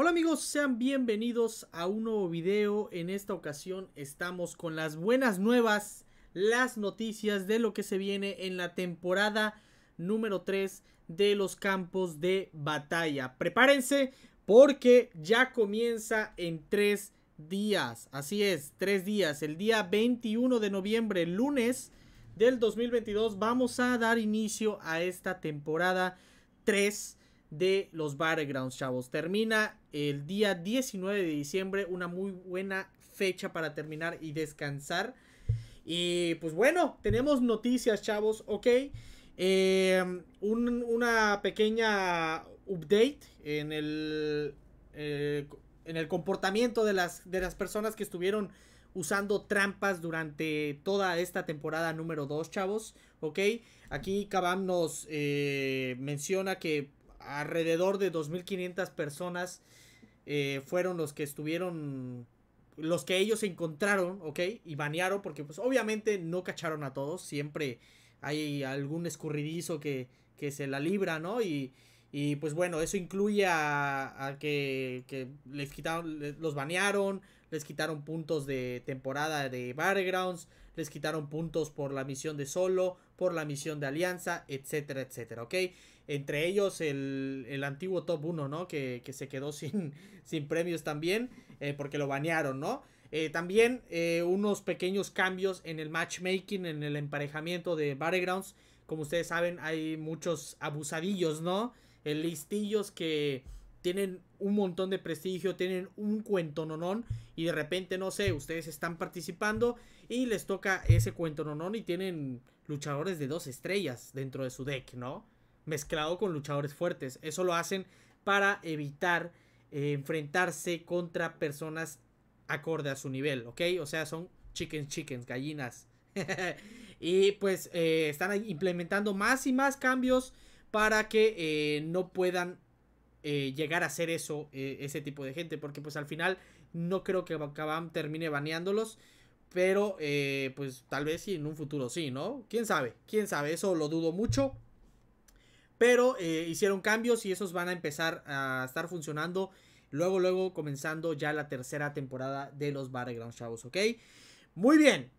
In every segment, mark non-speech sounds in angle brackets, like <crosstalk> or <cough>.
Hola amigos, sean bienvenidos a un nuevo video. En esta ocasión estamos con las buenas nuevas, las noticias de lo que se viene en la temporada número 3 de los campos de batalla. Prepárense porque ya comienza en 3 días. Así es, 3 días. El día 21 de noviembre, lunes del 2022, vamos a dar inicio a esta temporada 3 de los Battlegrounds, chavos. Termina el día 19 de diciembre, una muy buena fecha para terminar y descansar. Y pues bueno, tenemos noticias, chavos, ok. Em, una pequeña update en el, eh, en el comportamiento de las, de las personas que estuvieron usando trampas durante toda esta temporada número 2, chavos. ¿Ok? Aquí Kabam nos eh, menciona que alrededor de 2.500 personas eh, fueron los que estuvieron, los que ellos encontraron, ¿ok? Y banearon porque pues obviamente no cacharon a todos, siempre hay algún escurridizo que, se la libra, ¿no? Y, pues bueno, eso incluye a, que, que, les quitaron, los banearon, les quitaron puntos de temporada de Battlegrounds, les quitaron puntos por la misión de solo, por la misión de alianza, etcétera, etcétera, ¿ok? Entre ellos el, el antiguo top 1, ¿no? Que, se quedó <laughs> sin, sin premios también, eh, porque lo banearon, ¿no? Eh, también eh, unos pequeños cambios en el matchmaking, en el emparejamiento de Battlegrounds. Como ustedes saben, hay muchos abusadillos, ¿no? listillos que tienen un montón de prestigio, tienen un cuento nonón. y de repente, no sé, ustedes están participando y les toca ese cuento nonón. y tienen luchadores de dos estrellas dentro de su deck, ¿no? Mezclado con luchadores fuertes. Eso lo hacen para evitar eh, enfrentarse contra personas acorde a su nivel, ¿ok? O sea, son chickens, chickens, gallinas. <laughs> y pues eh, están implementando más y más cambios para que eh, no puedan eh, llegar a ser eso, eh, ese tipo de gente, porque pues al final no creo que Kabam termine baneándolos, pero eh, pues tal vez en un futuro sí, ¿no? ¿Quién sabe? ¿Quién sabe? Eso lo dudo mucho. Pero hicieron cambios y esos van a empezar a estar funcionando. Luego, luego comenzando ya la tercera temporada de los Battlegrounds Chavos, ¿ok? Muy bien,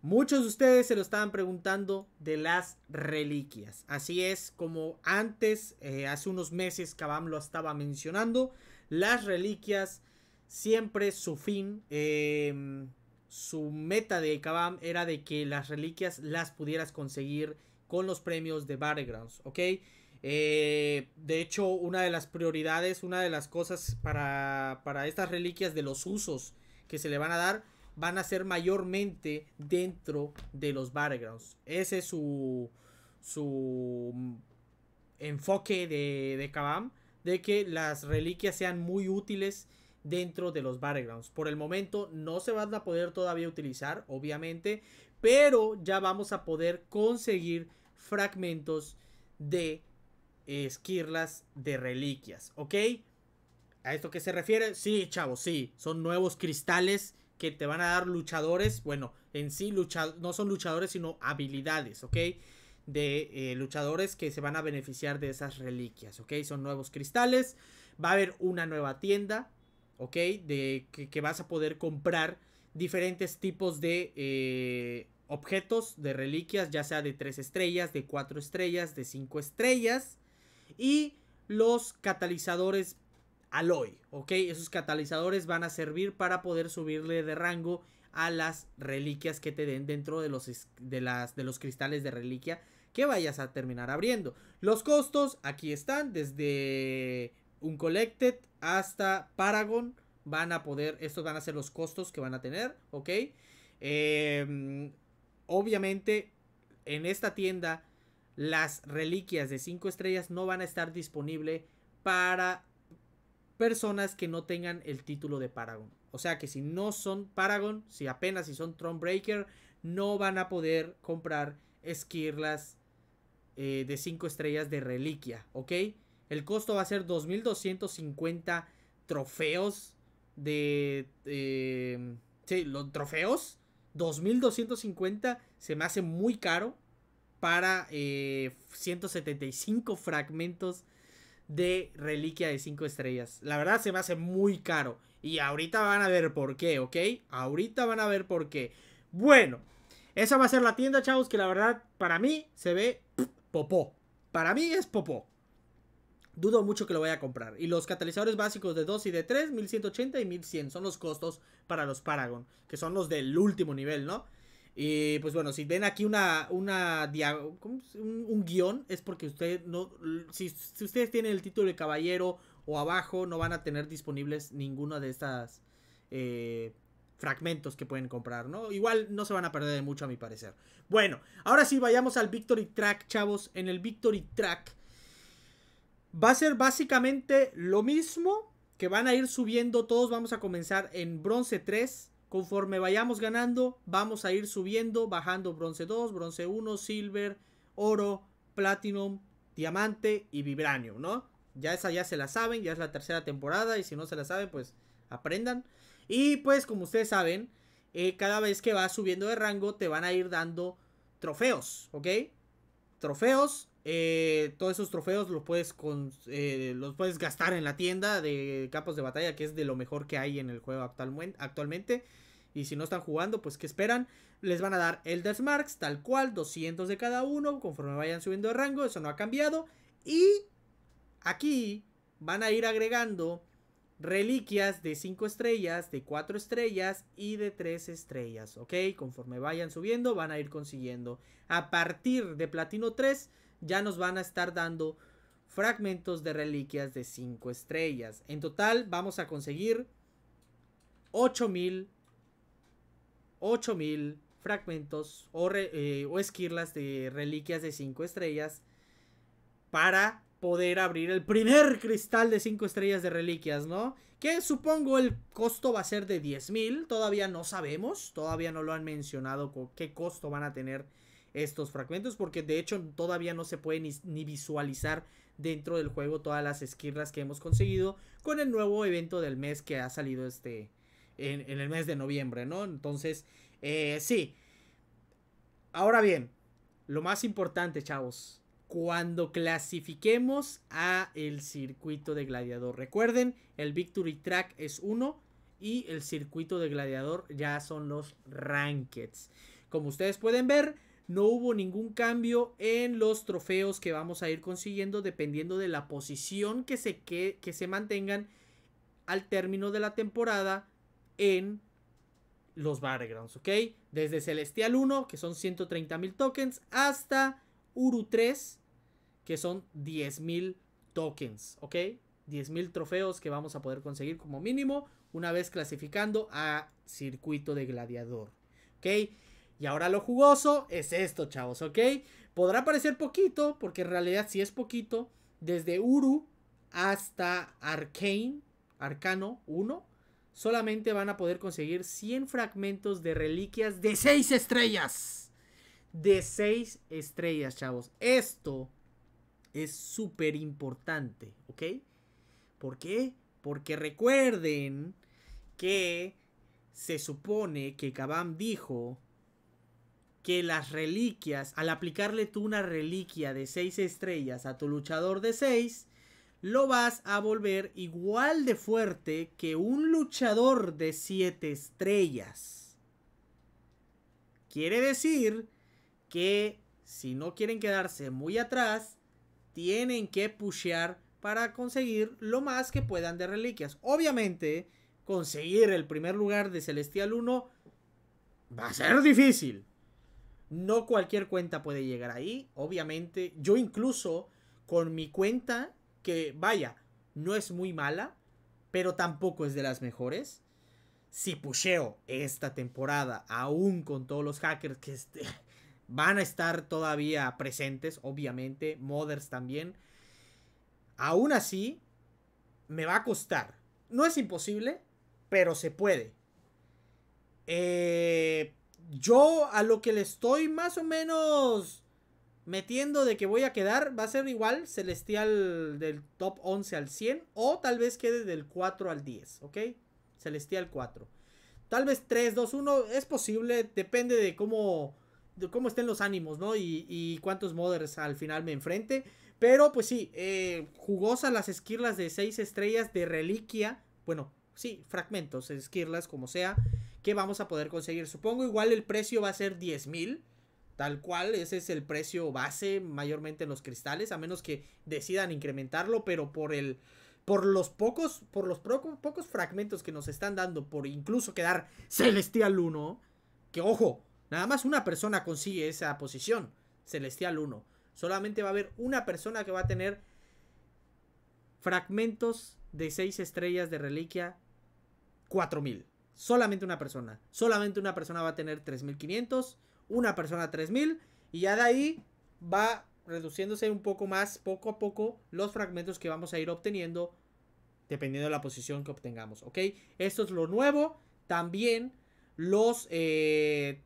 Muchos de ustedes se lo estaban preguntando de las reliquias. Así es, como antes, eh, hace unos meses, Kabam lo estaba mencionando, las reliquias siempre su fin, em, su meta de Kabam era de que las reliquias las pudieras conseguir con los premios de Battlegrounds, ¿ok? Eh, de hecho, una de las prioridades, una de las cosas para, para estas reliquias de los usos que se le van a dar van a ser mayormente dentro de los battlegrounds. Ese es su, su enfoque de, de Kabam, de que las reliquias sean muy útiles dentro de los battlegrounds. Por el momento no se van a poder todavía utilizar, obviamente, pero ya vamos a poder conseguir fragmentos de esquirlas de reliquias, ¿ok? ¿A esto que se refiere? Sí, chavos, sí, son nuevos cristales que te van a dar luchadores, bueno, en sí no son luchadores, sino habilidades, ¿ok? De eh, luchadores que se van a beneficiar de esas reliquias, ¿ok? Son nuevos cristales, va a haber una nueva tienda, ¿ok? De que, vas a poder comprar diferentes tipos de eh, objetos, de reliquias, ya sea de 3 estrellas, de 4 estrellas, de 5 estrellas. Y los catalizadores Aloy, ¿ok? Esos catalizadores van a servir para poder subirle de rango a las reliquias que te den dentro de los, de las, de los cristales de reliquia que vayas a terminar abriendo. Los costos aquí están, desde un Collected hasta Paragon van a poder, estos van a ser los costos que van a tener, ¿ok? Em, obviamente en esta tienda las reliquias de 5 estrellas no van a estar disponibles para personas que no tengan el título de Paragon. O sea que si no son Paragon, si apenas si son Thronebreaker, no van a poder comprar esquirlas eh, de 5 estrellas de reliquia, ¿ok? El costo va a ser 2.250 trofeos de... Em, sí, los trofeos. 2.250 se me hace muy caro para 175 eh, fragmentos de reliquia de 5 estrellas. La verdad se me hace muy caro. Y ahorita van a ver por qué, ¿ok? Ahorita van a ver por qué. Bueno, esa va a ser la tienda, chavos, que la verdad para mí se ve popó. Para mí es popó. Dudo mucho que lo vaya a comprar. Y los catalizadores básicos de 2 y de 3, 1180 y 1100 son los costos para los Paragon, que son los del último nivel, ¿no? Y pues bueno, si ven aquí una, una un, guión, es porque ustedes no, si, ustedes tienen el título de caballero o abajo, no van a tener disponibles ninguno de estas eh, fragmentos que pueden comprar, ¿no? Igual no se van a perder de mucho a mi parecer. Bueno, ahora sí vayamos al Victory Track, chavos. En el Victory Track va a ser básicamente lo mismo que van a ir subiendo. Todos vamos a comenzar en bronce 3 Conforme vayamos ganando, vamos a ir subiendo, bajando bronce 2, bronce 1, silver, oro, platinum, diamante y vibranium, ¿no? Ya esa ya se la saben, ya es la tercera temporada y si no se la saben, pues aprendan. Y pues como ustedes saben, eh, cada vez que vas subiendo de rango te van a ir dando trofeos, ¿ok? Trofeos eh, todos esos trofeos los puedes, con, eh, los puedes gastar en la tienda de capos de batalla, que es de lo mejor que hay en el juego actualmente. Y si no están jugando, pues ¿qué esperan? Les van a dar Elders Marks, tal cual, 200 de cada uno, conforme vayan subiendo de rango, eso no ha cambiado. Y aquí van a ir agregando reliquias de 5 estrellas, de 4 estrellas y de 3 estrellas, ¿ok? Conforme vayan subiendo, van a ir consiguiendo. A partir de Platino 3 ya nos van a estar dando fragmentos de reliquias de 5 estrellas. En total vamos a conseguir 8000 8000 fragmentos eh, o, esquirlas de reliquias de 5 estrellas para poder abrir el primer cristal de 5 estrellas de reliquias, ¿no? Que supongo el costo va a ser de 10.000, todavía no sabemos, todavía no lo han mencionado qué costo van a tener estos fragmentos porque de hecho todavía no se puede ni, visualizar dentro del juego todas las esquirlas que hemos conseguido con el nuevo evento del mes que ha salido este en, el mes de noviembre, ¿no? Entonces, eh, sí. Ahora bien, lo más importante, chavos, cuando clasifiquemos a el circuito de gladiador. Recuerden, el Victory Track es uno y el circuito de gladiador ya son los rankeds. Como ustedes pueden ver, no hubo ningún cambio en los trofeos que vamos a ir consiguiendo dependiendo de la posición que se, que, se mantengan al término de la temporada en los Battlegrounds, ¿ok? Desde Celestial 1, que son 130,000 mil tokens, hasta Uru 3, que son 10,000 tokens, ¿ok? 10,000 trofeos que vamos a poder conseguir como mínimo una vez clasificando a circuito de gladiador, ¿ok? Y ahora lo jugoso es esto, chavos, ¿ok? Podrá parecer poquito, porque en realidad sí es poquito. Desde Uru hasta Arcane, Arcano 1, solamente van a poder conseguir 100 fragmentos de reliquias de 6 estrellas. De 6 estrellas, chavos. Esto es súper importante, ¿ok? ¿Por qué? Porque recuerden que se supone que Kabam dijo que las reliquias, al aplicarle tú una reliquia de 6 estrellas a tu luchador de 6, lo vas a volver igual de fuerte que un luchador de 7 estrellas. Quiere decir que si no quieren quedarse muy atrás, tienen que pushear para conseguir lo más que puedan de reliquias. Obviamente, conseguir el primer lugar de Celestial 1 va a ser difícil. No cualquier cuenta puede llegar ahí, obviamente. Yo incluso con mi cuenta, que vaya, no es muy mala, pero tampoco es de las mejores. Si pusheo esta temporada, aún con todos los hackers que este, <laughs> van a estar todavía presentes, obviamente, modders también, aún así me va a costar. No es imposible, pero se puede. Eh, yo a lo que le estoy más o menos metiendo de que voy a quedar, va a ser igual celestial del top 11 al 100 o tal vez quede del 4 al 10, ¿ok? Celestial 4. Tal vez 3, 2, 1, es posible, depende de cómo, cómo estén los ánimos, ¿no? Y, y cuántos modders al final me enfrente. Pero pues sí, eh, jugosa las esquirlas de 6 estrellas de reliquia, bueno, sí, fragmentos, esquirlas, como sea. ¿Qué vamos a poder conseguir. Supongo igual el precio va a ser $10,000. Tal cual, ese es el precio base mayormente en los cristales, a menos que decidan incrementarlo, pero por el por los pocos por los pocos fragmentos que nos están dando por incluso quedar celestial 1, que ojo, nada más una persona consigue esa posición, celestial 1. Solamente va a haber una persona que va a tener fragmentos de 6 estrellas de reliquia 4000. Solamente una persona. Solamente una persona va a tener 3500, una persona 3000 y ya de ahí va reduciéndose un poco más, poco a poco, los fragmentos que vamos a ir obteniendo dependiendo de la posición que obtengamos, ¿ok? Esto es lo nuevo. También los... Eh,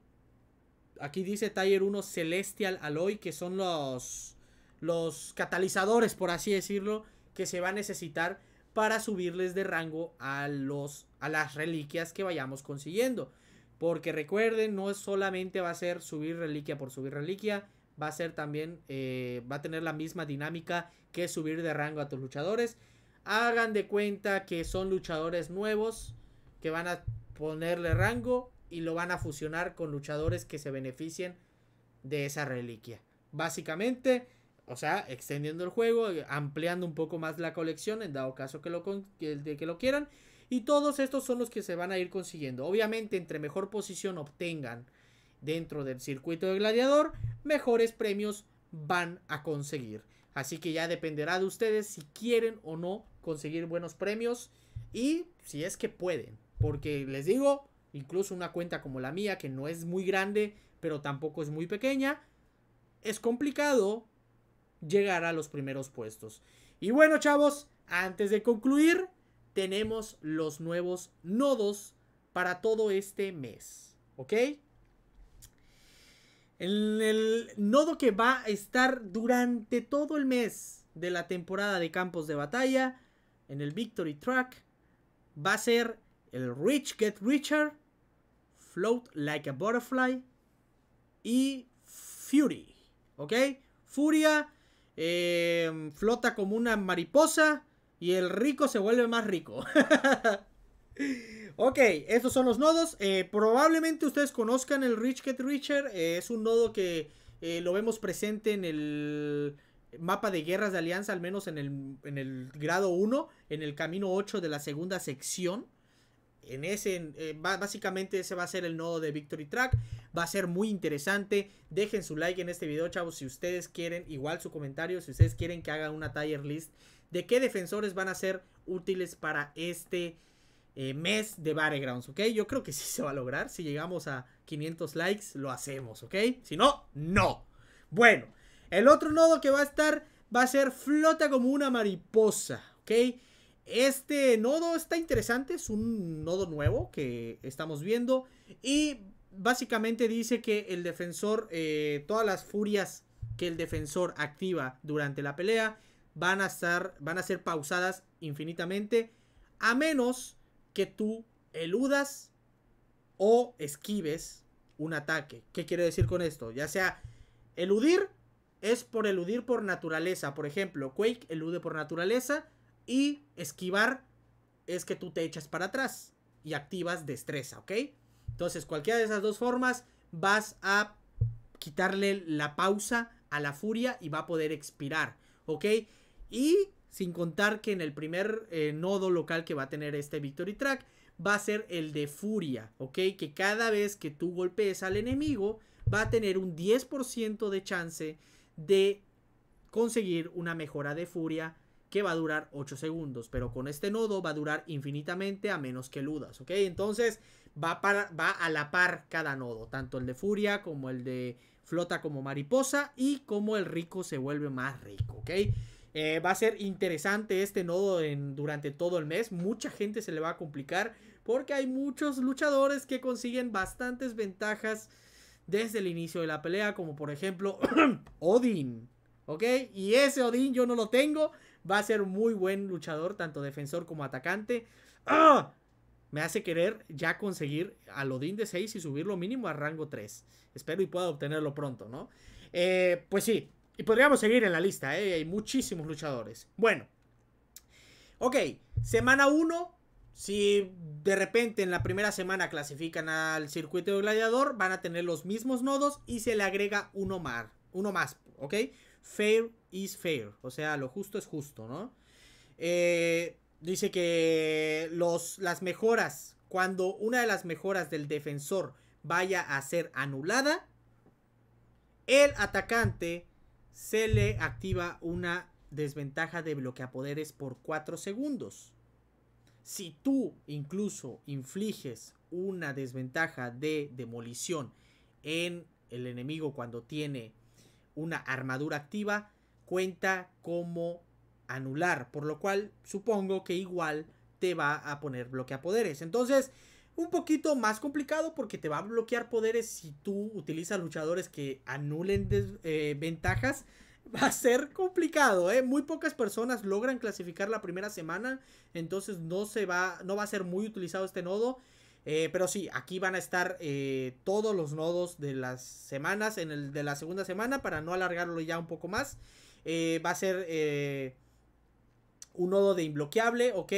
aquí dice Taller 1 Celestial Alloy, que son los, los catalizadores, por así decirlo, que se va a necesitar para subirles de rango a, los, a las reliquias que vayamos consiguiendo. Porque recuerden, no solamente va a ser subir reliquia por subir reliquia, va a ser también, eh, va a tener la misma dinámica que subir de rango a tus luchadores. Hagan de cuenta que son luchadores nuevos que van a ponerle rango y lo van a fusionar con luchadores que se beneficien de esa reliquia. Básicamente, o sea, extendiendo el juego, ampliando un poco más la colección en dado caso que lo, que, de que lo quieran. Y todos estos son los que se van a ir consiguiendo. Obviamente, entre mejor posición obtengan dentro del circuito de gladiador, mejores premios van a conseguir. Así que ya dependerá de ustedes si quieren o no conseguir buenos premios y si es que pueden. Porque les digo, incluso una cuenta como la mía, que no es muy grande, pero tampoco es muy pequeña, es complicado llegar a los primeros puestos. Y bueno, chavos, antes de concluir, tenemos los nuevos nodos para todo este mes. ¿Ok? el nodo que va a estar durante todo el mes de la temporada de campos de batalla, en el Victory Track, va a ser el Rich Get Richer, Float Like a Butterfly y Fury. ¿Ok? Furia Em, flota como una mariposa y el rico se vuelve más rico. <laughs> ok, estos son los nodos. Eh, probablemente ustedes conozcan el Rich Get Richer. Eh, es un nodo que eh, lo vemos presente en el mapa de guerras de alianza, al menos en el, en el grado 1, en el camino 8 de la segunda sección. En ese, básicamente ese va a ser el nodo de Victory Track. Va a ser muy interesante. Dejen su like en este video, chavos, si ustedes quieren. Igual su comentario, si ustedes quieren que haga una tier list de qué defensores van a ser útiles para este eh, mes de Battlegrounds, ¿ok? Yo creo que sí se va a lograr. Si llegamos a 500 likes, lo hacemos, ¿ok? Si no, no. Bueno, el otro nodo que va a estar va a ser flota como una mariposa, ¿ok? Este nodo está interesante, es un nodo nuevo que estamos viendo y básicamente dice que el defensor, eh, todas las furias que el defensor activa durante la pelea van a, estar, van a ser pausadas infinitamente, a menos que tú eludas o esquives un ataque. ¿Qué quiere decir con esto? Ya sea eludir es por eludir por naturaleza. Por ejemplo, Quake elude por naturaleza y esquivar es que tú te echas para atrás y activas destreza, ¿ok? Entonces, cualquiera de esas dos formas, vas a quitarle la pausa a la furia y va a poder expirar, ¿ok? Y sin contar que en el primer eh, nodo local que va a tener este Victory Track va a ser el de furia, ¿ok? Que cada vez que tú golpees al enemigo va a tener un 10% de chance de conseguir una mejora de furia que va a durar 8 segundos, pero con este nodo va a durar infinitamente a menos que ludas, ¿ok? Entonces va, va a la par cada nodo, tanto el de Furia como el de Flota como Mariposa y como el rico se vuelve más rico, ¿ok? Eh, va a ser interesante este nodo en, durante todo el mes. Mucha gente se le va a complicar porque hay muchos luchadores que consiguen bastantes ventajas desde el inicio de la pelea, como por ejemplo <clears throat> Odin, ¿ok? Y ese Odin yo no lo tengo. Va a ser muy buen luchador, tanto defensor como atacante. <clears throat> ¡Ah! me hace querer ya conseguir al Odín de 6 y subirlo mínimo a rango 3. Espero y pueda obtenerlo pronto, ¿no? Eh, pues sí, y podríamos seguir en la lista, ¿eh? Hay muchísimos luchadores. Bueno, ok, semana 1. Si de repente en la primera semana clasifican al circuito de gladiador, van a tener los mismos nodos y se le agrega uno más, uno más, ¿ok? Fair is fair, o sea, lo justo es justo, ¿no? Eh, dice que los, las mejoras, cuando una de las mejoras del defensor vaya a ser anulada, el atacante se le activa una desventaja de bloqueapoderes por 4 segundos. Si tú incluso infliges una desventaja de demolición en el enemigo cuando tiene una armadura activa, cuenta como anular, por lo cual supongo que igual te va a poner bloquea poderes. Entonces, un poquito más complicado porque te va a bloquear poderes si tú utilizas luchadores que anulen eh, ventajas. <laughs> Va a ser complicado, ¿eh? Muy pocas personas logran clasificar la primera semana, entonces no se va, no va a ser muy utilizado este nodo. Eh, pero sí, aquí van a estar eh, todos los nodos de las semanas, en el de la segunda semana, para no alargarlo ya un poco más. va a ser un nodo de imbloqueable, ok.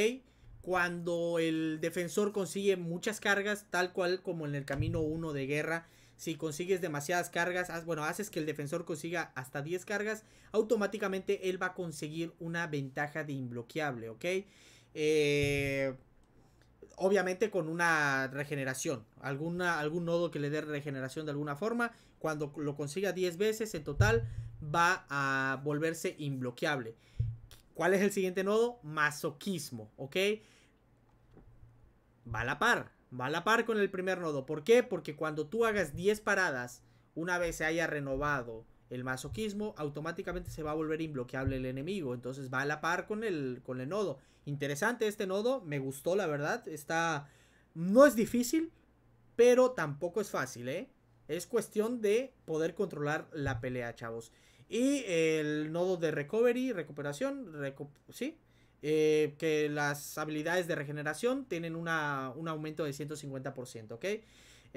Cuando el defensor consigue muchas cargas, tal cual como en el camino 1 de guerra, si consigues demasiadas cargas, bueno, haces que el defensor consiga hasta 10 cargas, automáticamente él va a conseguir una ventaja de imbloqueable, ¿ok? Eh, obviamente con una regeneración, alguna, algún nodo que le dé regeneración de alguna forma, cuando lo consiga 10 veces en total, va a volverse imbloqueable. ¿Cuál es el siguiente nodo? Masoquismo, ¿ok? Va a la par, va a la par con el primer nodo. ¿Por qué? Porque cuando tú hagas 10 paradas, una vez se haya renovado el masoquismo, automáticamente se va a volver inbloqueable el enemigo. Entonces va a la par con el, con el nodo. Interesante este nodo, me gustó la verdad. Está... No es difícil, pero tampoco es fácil, ¿eh? Es cuestión de poder controlar la pelea, chavos. Y el nodo de recovery, recuperación, ¿sí? Eh, que las habilidades de regeneración tienen un aumento de 150%, ¿ok?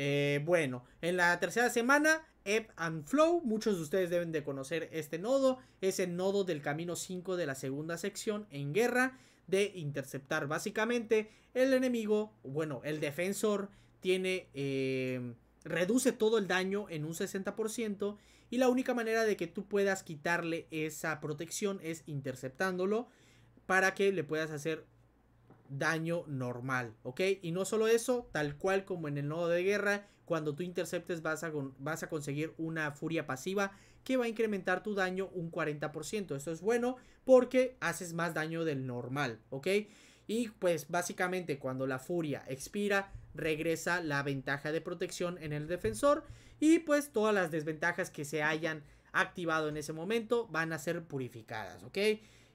Eh, bueno, en la tercera semana, Ebb and Flow, muchos de ustedes deben de conocer este nodo, es el nodo del camino 5 de la segunda sección en guerra, de interceptar básicamente el enemigo, bueno, el defensor tiene, eh, reduce todo el daño en un 60% y la única manera de que tú puedas quitarle esa protección es interceptándolo para que le puedas hacer daño normal, ¿ok? Y no solo eso, tal cual como en el nodo de guerra, cuando tú interceptes vas a, vas a conseguir una furia pasiva que va a incrementar tu daño un 40%. eso es bueno porque haces más daño del normal, ¿ok? Y pues básicamente cuando la furia expira, regresa la ventaja de protección en el defensor y pues todas las desventajas que se hayan activado en ese momento van a ser purificadas, ¿ok?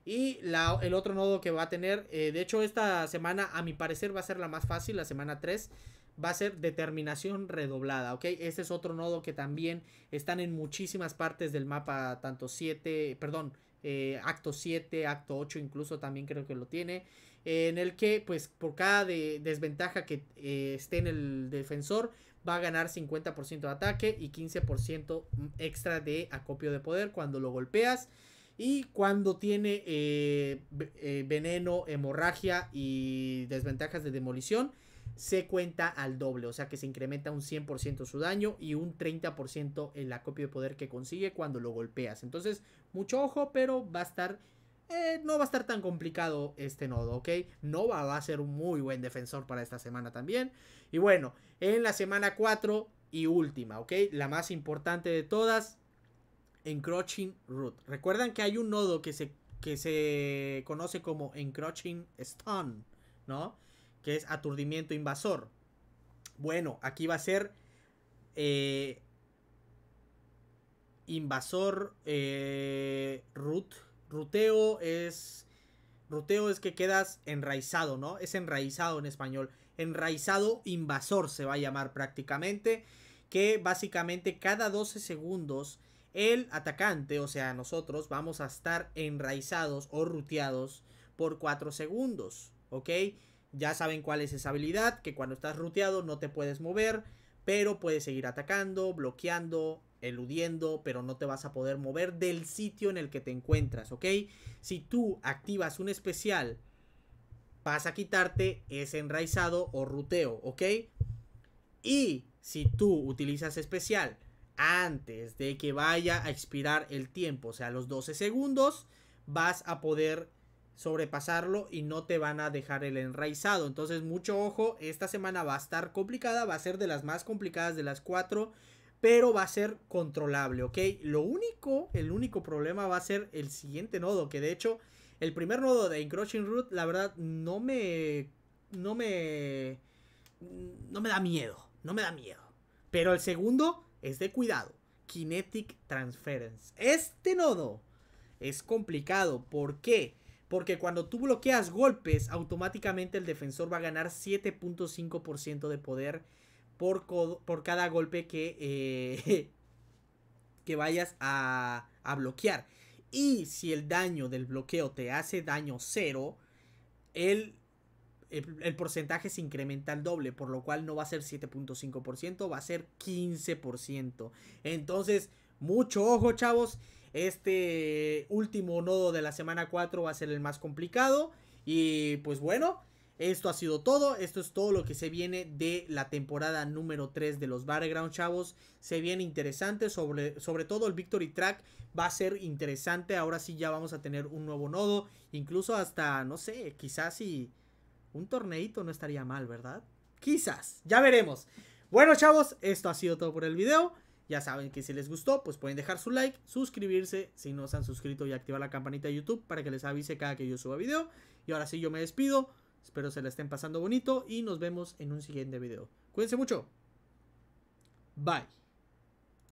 Y el otro nodo que va a tener, eh, de hecho esta semana a mi parecer va a ser la más fácil, la semana 3, va a ser determinación redoblada, ¿ok? Este es otro nodo que también están en muchísimas partes del mapa, tanto 7, perdón, eh, acto 7, acto 8 incluso también creo que lo tiene, en el que pues por cada desventaja que eh, esté en el defensor va a ganar 50% de ataque y 15% extra de acopio de poder cuando lo golpeas. Y cuando tiene eh, eh, veneno, hemorragia y desventajas de demolición, se cuenta al doble. O sea que se incrementa un 100% su daño y un 30% el acopio de poder que consigue cuando lo golpeas. Entonces, mucho ojo, pero va a estar eh, no va a estar tan complicado este nodo, ¿ok? Nova va a ser un muy buen defensor para esta semana también. Y bueno, en la semana 4 y última, ¿ok? La más importante de todas, Encroaching Root. Recuerdan que hay un nodo que se, que se conoce como Encroaching Stone, ¿no? Que es aturdimiento invasor. Bueno, aquí va a ser... Eh, invasor eh, root Ruteo es. Ruteo es que quedas enraizado, ¿no? Es enraizado en español. Enraizado invasor se va a llamar prácticamente. Que básicamente cada 12 segundos el atacante, o sea, nosotros, vamos a estar enraizados o ruteados por 4 segundos, ¿ok? Ya saben cuál es esa habilidad, que cuando estás ruteado no te puedes mover, pero puedes seguir atacando, bloqueando, eludiendo, pero no te vas a poder mover del sitio en el que te encuentras, ¿ok? Si tú activas un especial, vas a quitarte ese enraizado o ruteo, ¿ok? Y si tú utilizas especial antes de que vaya a expirar el tiempo, o sea, los 12 segundos, vas a poder sobrepasarlo y no te van a dejar el enraizado. Entonces, mucho ojo, esta semana va a estar complicada, va a ser de las más complicadas de las cuatro pero va a ser controlable, ¿ok? Lo único, el único problema va a ser el siguiente nodo, que de hecho, el primer nodo de Encroaching Root, la verdad, no me... no me... no me da miedo, no me da miedo. Pero el segundo es de cuidado, Kinetic Transference. Este nodo es complicado, ¿por qué? Porque cuando tú bloqueas golpes, automáticamente el defensor va a ganar 7.5% de poder por, cada golpe que, eh, <laughs> que vayas a, bloquear. Y si el daño del bloqueo te hace daño cero, el, el, porcentaje se incrementa al doble, por lo cual no va a ser 7.5%, va a ser 15%. Entonces, mucho ojo, chavos. Este último nodo de la semana 4 va a ser el más complicado. Y pues bueno, esto ha sido todo, esto es todo lo que se viene de la temporada número 3 de los Battleground Chavos. Se viene interesante, sobre, sobre todo el Victory Track va a ser interesante. Ahora sí ya vamos a tener un nuevo nodo, incluso hasta, no sé, quizás si un torneito no estaría mal, ¿verdad? Quizás, ya veremos. Bueno chavos, esto ha sido todo por el video. Ya saben que si les gustó, pues pueden dejar su like, suscribirse si no se han suscrito y activar la campanita de YouTube para que les avise cada que yo suba video. Y ahora sí, yo me despido. Espero se la estén pasando bonito y nos vemos en un siguiente video. Cuídense mucho. Bye.